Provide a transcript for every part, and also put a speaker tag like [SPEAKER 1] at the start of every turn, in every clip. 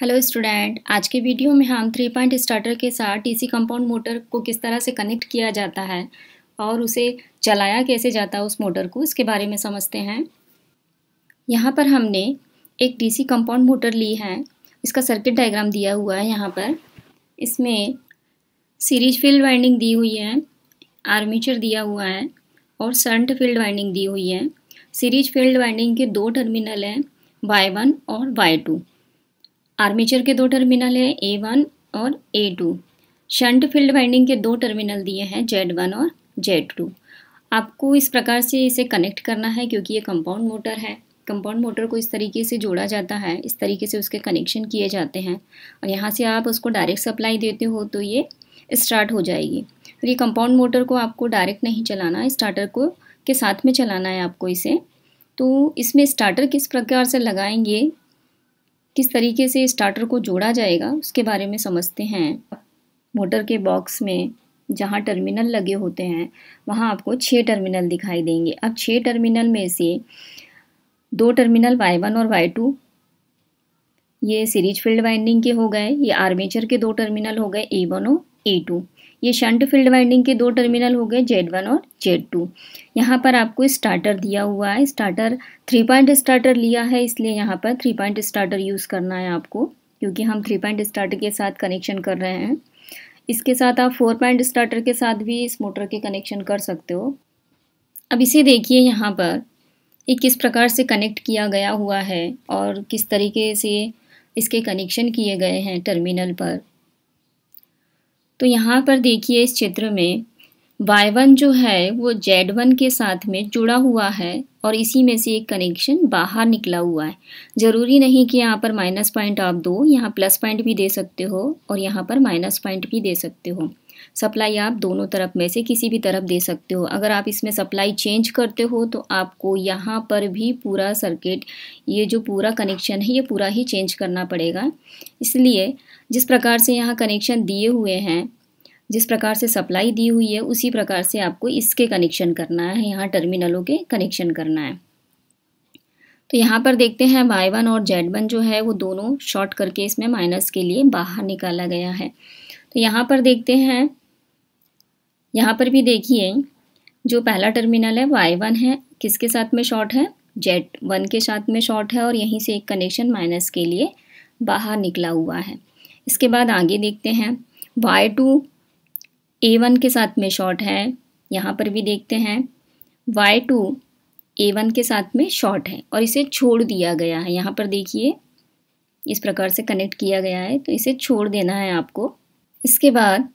[SPEAKER 1] hello student आज के video में हम थ्री पॉइंट स्टार्टर के साथ टीसी कंपाउंड मोटर को किस तरह से कनेक्ट किया जाता है और उसे चलाया कैसे जाता है उस मोटर को इसके बारे में समझते हैं यहाँ पर हमने एक डीसी कंपाउंड मोटर ली है इसका सर्किट डायग्राम दिया हुआ है यहाँ पर इसमें सीरीज फील्ड वाइंडिंग दी हुई है आर्मीचर दिया हुआ है और संट फील्ड वाइंडिंग दी हुई है सीरीज फील्ड वाइंडिंग के दो टर्मिनल हैं वाई वन और वाई टू आर्मेचर के दो टर्मिनल है ए वन और A two shunt field winding के दो टर्मिनल दिए हैं जेड वन और जेड टू आपको इस प्रकार से इसे कनेक्ट करना है क्योंकि ये कंपाउंड मोटर है कंपाउंड मोटर को इस तरीके से जोड़ा जाता है इस तरीके से उसके कनेक्शन किए जाते हैं और यहाँ से आप उसको डायरेक्ट सप्लाई देते हो तो ये स्टार्ट हो जाएगी तो ये कंपाउंड मोटर को आपको डायरेक्ट नहीं चलाना स्टार्टर को के साथ में चलाना है आपको इसे तो इसमें स्टार्टर किस प्रकार से लगाएंगे किस तरीके से स्टार्टर को जोड़ा जाएगा उसके बारे में समझते हैं मोटर के बॉक्स में जहाँ टर्मिनल लगे होते हैं वहाँ आपको छः टर्मिनल दिखाई देंगे अब छः टर्मिनल में से दो टर्मिनल वाई वन और वाई टू ये सीरीज फील्ड वाइंडिंग के हो गए ये आर्मेचर के दो टर्मिनल हो गए ए वन और ए टू ये शंट फील्ड वाइंडिंग के दो टर्मिनल हो गए जेड वन और जेड टू यहाँ पर आपको स्टार्टर दिया हुआ है स्टार्टर थ्री पॉइंट स्टार्टर लिया है इसलिए यहाँ पर थ्री पॉइंट स्टार्टर यूज़ करना है आपको क्योंकि हम थ्री पॉइंट स्टार्टर के साथ कनेक्शन कर रहे हैं इसके साथ आप फोर पॉइंट स्टार्टर के साथ भी इस मोटर के कनेक्शन कर सकते हो अब इसे देखिए यहाँ पर ये किस प्रकार से कनेक्ट किया गया हुआ है और किस तरीके से इसके कनेक्शन किए गए हैं टर्मिनल पर तो यहाँ पर देखिए इस चित्र में y1 जो है वो z1 के साथ में जुड़ा हुआ है और इसी में से एक कनेक्शन बाहर निकला हुआ है ज़रूरी नहीं कि यहाँ पर माइनस पॉइंट आप दो यहाँ प्लस पॉइंट भी दे सकते हो और यहाँ पर माइनस पॉइंट भी दे सकते हो सप्लाई आप दोनों तरफ में से किसी भी तरफ दे सकते हो अगर आप इसमें सप्लाई चेंज करते हो तो आपको यहाँ पर भी पूरा सर्किट ये जो पूरा कनेक्शन है ये पूरा ही चेंज करना पड़ेगा इसलिए जिस प्रकार से यहाँ कनेक्शन दिए हुए हैं जिस प्रकार से सप्लाई दी हुई है उसी प्रकार से आपको इसके कनेक्शन करना है यहाँ टर्मिनलों के कनेक्शन करना है तो यहाँ पर देखते हैं वाई वन और जेड वन जो है वो दोनों शॉर्ट करके इसमें माइनस के लिए बाहर निकाला गया है तो यहाँ पर देखते हैं यहाँ पर भी देखिए जो पहला टर्मिनल है वाई वन है किसके साथ में शॉर्ट है जेड वन के साथ में शॉर्ट है और यहीं से एक कनेक्शन माइनस के लिए बाहर निकला हुआ है इसके बाद आगे देखते हैं वाई टू ए वन के साथ में शॉर्ट है यहाँ पर भी देखते हैं वाई टू ए वन के साथ में शॉर्ट है और इसे छोड़ दिया गया है यहाँ पर देखिए इस प्रकार से कनेक्ट किया गया है तो इसे छोड़ देना है आपको इसके बाद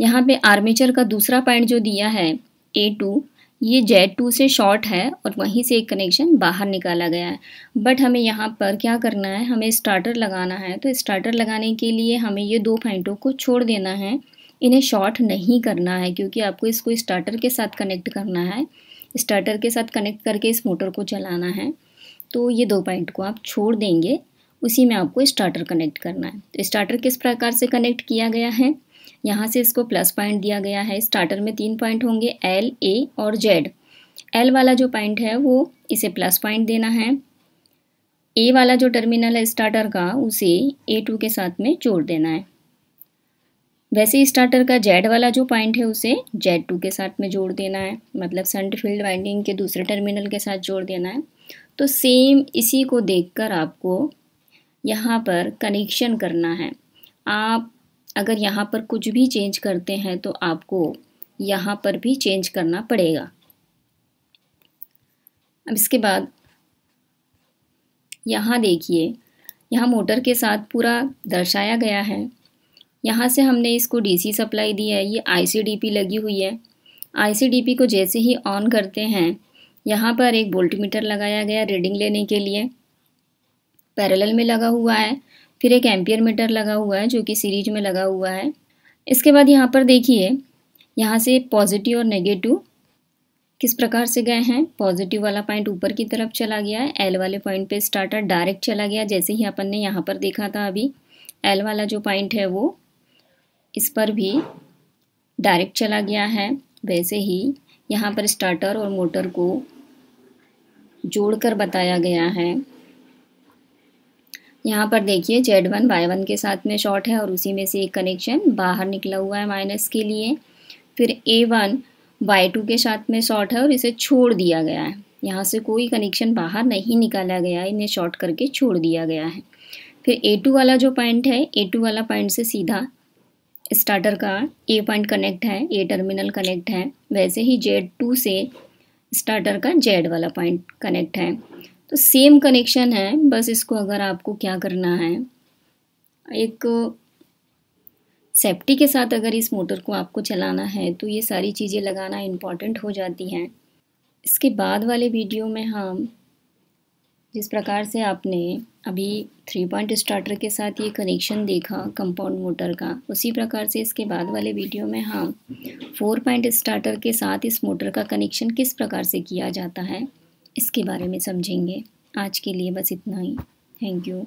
[SPEAKER 1] यहाँ पे आर्मेचर का दूसरा पॉइंट जो दिया है ए टू ये जेड टू से शॉर्ट है और वहीं से एक कनेक्शन बाहर निकाला गया है बट हमें यहाँ पर क्या करना है हमें स्टार्टर लगाना है तो स्टार्टर लगाने के लिए हमें ये दो पॉइंटों को छोड़ देना है इन्हें शॉर्ट नहीं करना है क्योंकि आपको इसको स्टार्टर के साथ कनेक्ट करना है स्टार्टर के साथ कनेक्ट करके इस मोटर को चलाना है तो ये दो पॉइंट को आप छोड़ देंगे उसी में आपको स्टार्टर कनेक्ट करना है तो स्टार्टर किस प्रकार से कनेक्ट किया गया है यहाँ से इसको प्लस पॉइंट दिया गया है स्टार्टर में तीन पॉइंट होंगे एल ए और जेड एल वाला जो पॉइंट है वो इसे प्लस पॉइंट देना है ए वाला जो टर्मिनल है स्टार्टर का उसे ए टू के साथ में जोड़ देना है वैसे स्टार्टर का जेड वाला जो पॉइंट है उसे जेड टू के साथ में जोड़ देना है मतलब सेंट फील्ड वाइंडिंग के दूसरे टर्मिनल के साथ जोड़ देना है तो सेम इसी को देखकर आपको यहाँ पर कनेक्शन करना है आप अगर यहाँ पर कुछ भी चेंज करते हैं तो आपको यहाँ पर भी चेंज करना पड़ेगा अब इसके बाद यहाँ देखिए यहाँ मोटर के साथ पूरा दर्शाया गया है यहाँ से हमने इसको डीसी सप्लाई दी है ये आईसीडीपी लगी हुई है आईसीडीपी को जैसे ही ऑन करते हैं यहाँ पर एक वोल्टमीटर लगाया गया रीडिंग लेने के लिए पैरेलल में लगा हुआ है फिर एक एम्पियर मीटर लगा हुआ है जो कि सीरीज में लगा हुआ है इसके बाद यहाँ पर देखिए यहाँ से पॉजिटिव और नेगेटिव किस प्रकार से गए हैं पॉजिटिव वाला पॉइंट ऊपर की तरफ चला गया है एल वाले पॉइंट पे स्टार्टर डायरेक्ट चला गया जैसे ही अपन ने यहाँ पर देखा था अभी एल वाला जो पॉइंट है वो इस पर भी डायरेक्ट चला गया है वैसे ही यहाँ पर स्टार्टर और मोटर को जोड़कर बताया गया है यहाँ पर देखिए जेड वन वाई वन के साथ में शॉर्ट है और उसी में से एक कनेक्शन बाहर निकला हुआ है माइनस के लिए फिर ए वन वाई टू के साथ में शॉर्ट है और इसे छोड़ दिया गया है यहाँ से कोई कनेक्शन बाहर नहीं निकाला गया है इन्हें शॉर्ट करके छोड़ दिया गया है फिर ए टू वाला जो पॉइंट है ए टू वाला पॉइंट से सीधा स्टार्टर का ए पॉइंट कनेक्ट है ए टर्मिनल कनेक्ट है वैसे ही जेड टू से स्टार्टर का जेड वाला पॉइंट कनेक्ट है तो सेम कनेक्शन है बस इसको अगर आपको क्या करना है एक सेफ्टी के साथ अगर इस मोटर को आपको चलाना है तो ये सारी चीज़ें लगाना इम्पॉर्टेंट हो जाती हैं इसके बाद वाले वीडियो में हम जिस प्रकार से आपने अभी थ्री पॉइंट स्टार्टर के साथ ये कनेक्शन देखा कंपाउंड मोटर का उसी प्रकार से इसके बाद वाले वीडियो में हम फोर पॉइंट स्टार्टर के साथ इस मोटर का कनेक्शन किस प्रकार से किया जाता है इसके बारे में समझेंगे आज के लिए बस इतना ही थैंक यू